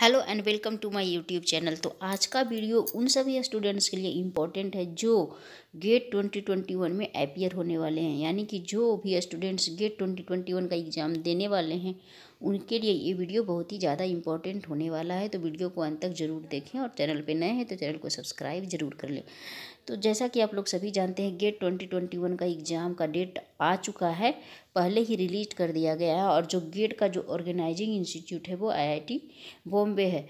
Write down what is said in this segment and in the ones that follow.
Hello and welcome to my YouTube channel तो आज का वीडियो उन सभी स्टूडेंट्स के लिए इम्पॉर्टेंट है जो गेट 2021 में अपियर होने वाले हैं यानी कि जो भी स्टूडेंट्स गेट 2021 का एग्ज़ाम देने वाले हैं उनके लिए ये वीडियो बहुत ही ज़्यादा इंपॉर्टेंट होने वाला है तो वीडियो को अंत तक ज़रूर देखें और चैनल पे नए हैं तो चैनल को सब्सक्राइब ज़रूर कर लें तो जैसा कि आप लोग सभी जानते हैं गेट ट्वेंटी का एग्ज़ाम का डेट आ चुका है पहले ही रिलीज कर दिया गया है और जो गेट का जो ऑर्गेनाइजिंग इंस्टीट्यूट है वो आई बॉम्बे है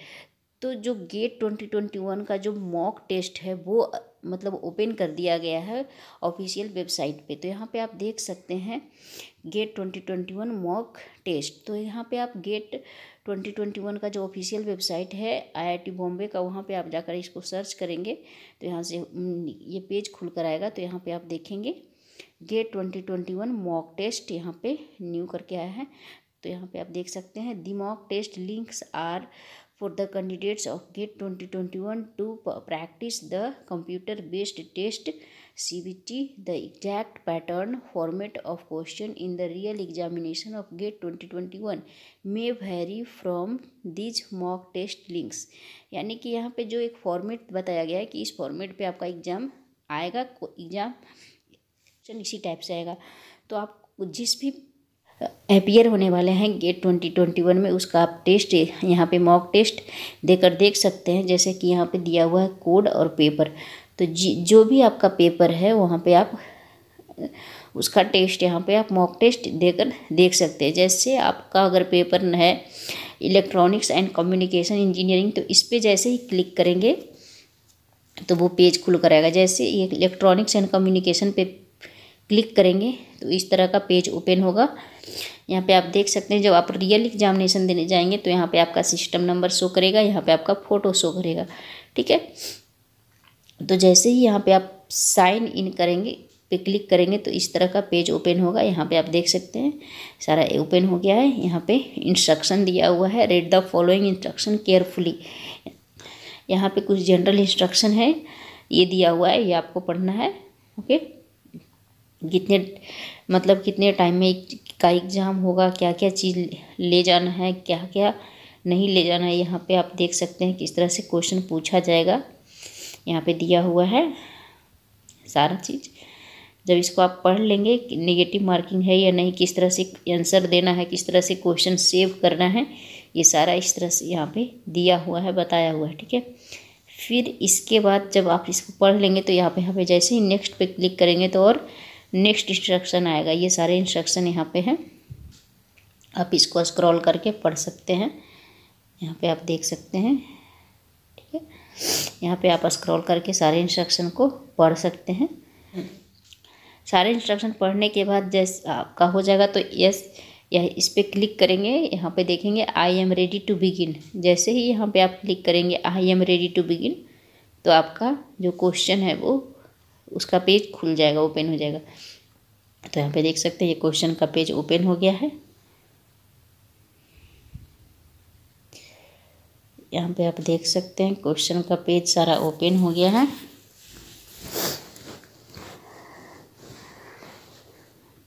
तो जो गेट ट्वेंटी ट्वेंटी वन का जो मॉक टेस्ट है वो मतलब ओपन कर दिया गया है ऑफिशियल वेबसाइट पे तो यहाँ पे आप देख सकते हैं GATE twenty twenty one mock test तो यहाँ पे आप गेट ट्वेंटी ट्वेंटी वन का जो ऑफिशियल वेबसाइट है आईआईटी बॉम्बे का वहाँ पे आप जाकर इसको सर्च करेंगे तो यहाँ से ये पेज खुल कर आएगा तो यहाँ पे आप देखेंगे GATE twenty twenty one mock test यहाँ पे न्यू करके आया है तो यहाँ पे आप देख सकते हैं the mock test links are for the candidates of GATE 2021 to practice the computer-based test CBT. The exact pattern format of question in the real examination of GATE 2021 may vary from these mock test links. yani ki yahan pe jo ek format bataya gaya hai ki is format pe aapka exam aayega exam exam isi type se aayega to aap जिस भी appear होने वाले हैं GATE twenty twenty one में उसका आप test यहाँ पे मॉक टेस्ट देकर देख सकते हैं जैसे कि यहाँ पे दिया हुआ है कोड और पेपर तो जी जो भी आपका पेपर है वहाँ पे आप उसका टेस्ट यहाँ पे आप मॉक टेस्ट देकर देख सकते हैं जैसे आपका अगर पेपर है इलेक्ट्रॉनिक्स एंड कम्युनिकेशन इंजीनियरिंग तो इस पर जैसे ही क्लिक करेंगे तो वो पेज खुल कर आएगा जैसे ये इलेक्ट्रॉनिक्स एंड कम्युनिकेशन पे क्लिक करेंगे तो इस तरह का पेज ओपन होगा यहाँ पे आप देख सकते हैं जब आप रियल एग्जामिनेशन देने जाएंगे तो यहाँ पे आपका सिस्टम नंबर शो करेगा यहाँ पे आपका फ़ोटो शो करेगा ठीक है तो जैसे ही यहाँ पे आप साइन इन करेंगे पे क्लिक करेंगे तो इस तरह का पेज ओपन होगा यहाँ पे आप देख सकते हैं सारा ओपन हो गया है यहाँ पे इंस्ट्रक्शन दिया हुआ है read the following instruction carefully यहाँ पे कुछ जनरल इंस्ट्रक्शन है ये दिया हुआ है ये आपको पढ़ना है ओके कितने मतलब कितने टाइम में का एग्जाम होगा क्या क्या चीज़ ले जाना है क्या क्या नहीं ले जाना है यहाँ पे आप देख सकते हैं किस तरह से क्वेश्चन पूछा जाएगा यहाँ पे दिया हुआ है सारा चीज़ जब इसको आप पढ़ लेंगे नेगेटिव मार्किंग है या नहीं किस तरह से आंसर देना है किस तरह से क्वेश्चन सेव करना है ये सारा इस तरह से यहाँ पे दिया हुआ है बताया हुआ है ठीक है फिर इसके बाद जब आप इसको पढ़ लेंगे तो यहाँ पे यहाँ पे जैसे ही नेक्स्ट पे क्लिक करेंगे तो और नेक्स्ट इंस्ट्रक्शन आएगा ये सारे इंस्ट्रक्शन यहाँ पे हैं आप इसको स्क्रॉल करके पढ़ सकते हैं यहाँ पे आप देख सकते हैं ठीक है यहाँ पे आप स्क्रॉल करके सारे इंस्ट्रक्शन को पढ़ सकते हैं सारे इंस्ट्रक्शन पढ़ने के बाद जैस आपका हो जाएगा तो यस यह इस पर क्लिक करेंगे यहाँ पे देखेंगे I am ready to begin जैसे ही यहाँ पे आप क्लिक करेंगे I am ready to begin तो आपका जो क्वेश्चन है वो उसका पेज खुल जाएगा ओपन हो जाएगा तो यहाँ पे देख सकते हैं ये क्वेश्चन का पेज ओपन हो गया है यहाँ पे आप देख सकते हैं क्वेश्चन का पेज सारा ओपन हो गया है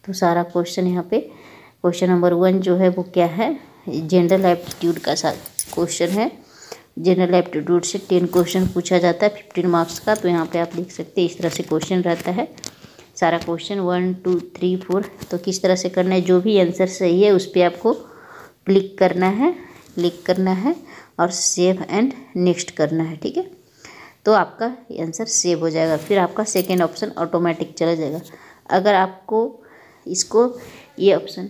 तो सारा क्वेश्चन यहाँ पे क्वेश्चन नंबर वन जो है वो क्या है जनरल एप्टीट्यूड का क्वेश्चन है जनरल एप्टीट्यूड से टेन क्वेश्चन पूछा जाता है फिफ्टीन मार्क्स का तो यहाँ पे आप देख सकते हैं इस तरह से क्वेश्चन रहता है सारा question one two three four तो किस तरह से करना है जो भी आंसर सही है उस पर आपको क्लिक करना है क्लिक करना है और सेव एंड नेक्स्ट करना है ठीक है तो आपका आंसर सेव हो जाएगा फिर आपका सेकेंड ऑप्शन ऑटोमेटिक चला जाएगा अगर आपको इसको ये ऑप्शन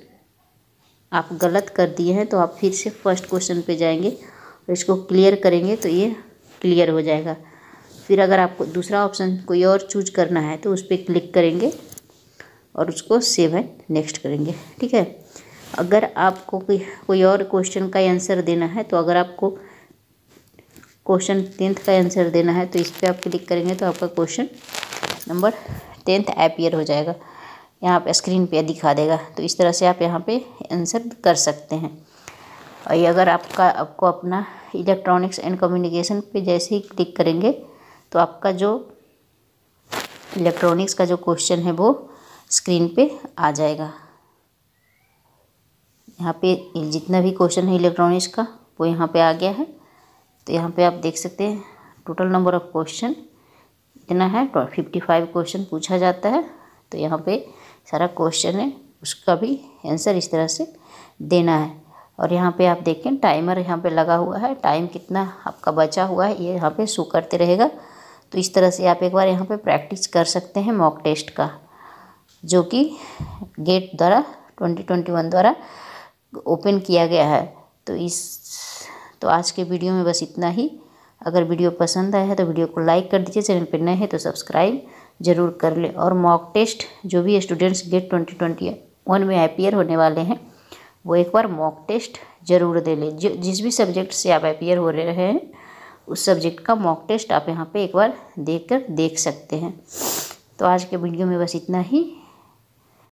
आप गलत कर दिए हैं तो आप फिर से फर्स्ट क्वेश्चन पे जाएंगे इसको क्लियर करेंगे तो ये क्लियर हो जाएगा फिर अगर आपको दूसरा ऑप्शन कोई और चूज करना है तो उस पर क्लिक करेंगे और उसको सेव है नेक्स्ट करेंगे ठीक है अगर आपको कोई कोई और क्वेश्चन का आंसर देना है तो अगर आपको क्वेश्चन टेंथ का आंसर देना है तो इस पर आप क्लिक करेंगे तो आपका क्वेश्चन नंबर टेंथ एपियर हो जाएगा यहाँ पे स्क्रीन पे दिखा देगा तो इस तरह से आप यहाँ पे आंसर कर सकते हैं और ये अगर आपका आपको अपना इलेक्ट्रॉनिक्स एंड कम्युनिकेशन पे जैसे ही क्लिक करेंगे तो आपका जो इलेक्ट्रॉनिक्स का जो क्वेश्चन है वो स्क्रीन पे आ जाएगा यहाँ पे जितना भी क्वेश्चन है इलेक्ट्रॉनिक्स का वो यहाँ पे आ गया है तो यहाँ पे आप देख सकते हैं टोटल नंबर ऑफ क्वेश्चन इतना है फिफ्टी फाइव क्वेश्चन पूछा जाता है तो यहाँ पे सारा क्वेश्चन है उसका भी आंसर इस तरह से देना है और यहाँ पे आप देखें टाइमर यहाँ पे लगा हुआ है टाइम कितना आपका बचा हुआ है ये यहाँ पे शो करते रहेगा तो इस तरह से आप एक बार यहाँ पे प्रैक्टिस कर सकते हैं मॉक टेस्ट का जो कि गेट द्वारा 2021 द्वारा ओपन किया गया है तो इस तो आज के वीडियो में बस इतना ही अगर वीडियो पसंद आया है तो वीडियो को लाइक कर दीजिए चैनल पर नए हैं तो सब्सक्राइब ज़रूर कर लें और मॉक टेस्ट जो भी students GATE twenty twenty one में अपियर होने वाले हैं वो एक बार मॉक टेस्ट ज़रूर दे लें जो जिस भी सब्जेक्ट से आप अपियर हो रहे हैं उस सब्जेक्ट का मॉक टेस्ट आप यहाँ पे एक बार देख कर देख सकते हैं तो आज के वीडियो में बस इतना ही